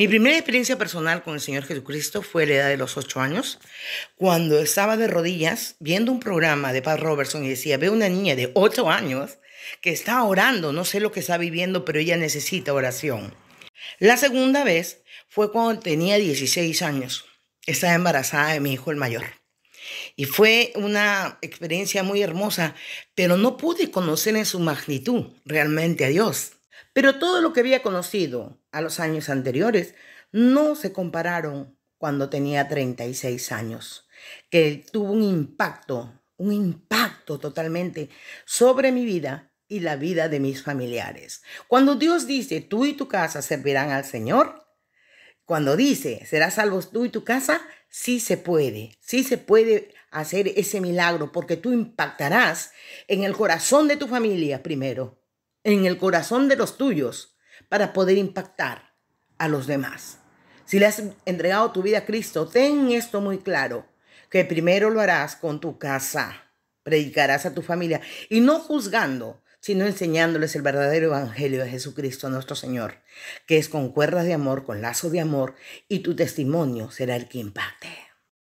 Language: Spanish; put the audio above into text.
Mi primera experiencia personal con el Señor Jesucristo fue a la edad de los ocho años, cuando estaba de rodillas viendo un programa de Pat Robertson y decía, veo una niña de ocho años que está orando, no sé lo que está viviendo, pero ella necesita oración. La segunda vez fue cuando tenía 16 años. Estaba embarazada de mi hijo el mayor. Y fue una experiencia muy hermosa, pero no pude conocer en su magnitud realmente a Dios. Pero todo lo que había conocido, a los años anteriores no se compararon cuando tenía 36 años, que tuvo un impacto, un impacto totalmente sobre mi vida y la vida de mis familiares. Cuando Dios dice, tú y tu casa servirán al Señor, cuando dice, serás salvos tú y tu casa, sí se puede, sí se puede hacer ese milagro, porque tú impactarás en el corazón de tu familia primero, en el corazón de los tuyos, para poder impactar a los demás. Si le has entregado tu vida a Cristo, ten esto muy claro, que primero lo harás con tu casa, predicarás a tu familia y no juzgando, sino enseñándoles el verdadero evangelio de Jesucristo nuestro Señor, que es con cuerdas de amor, con lazo de amor, y tu testimonio será el que impacte.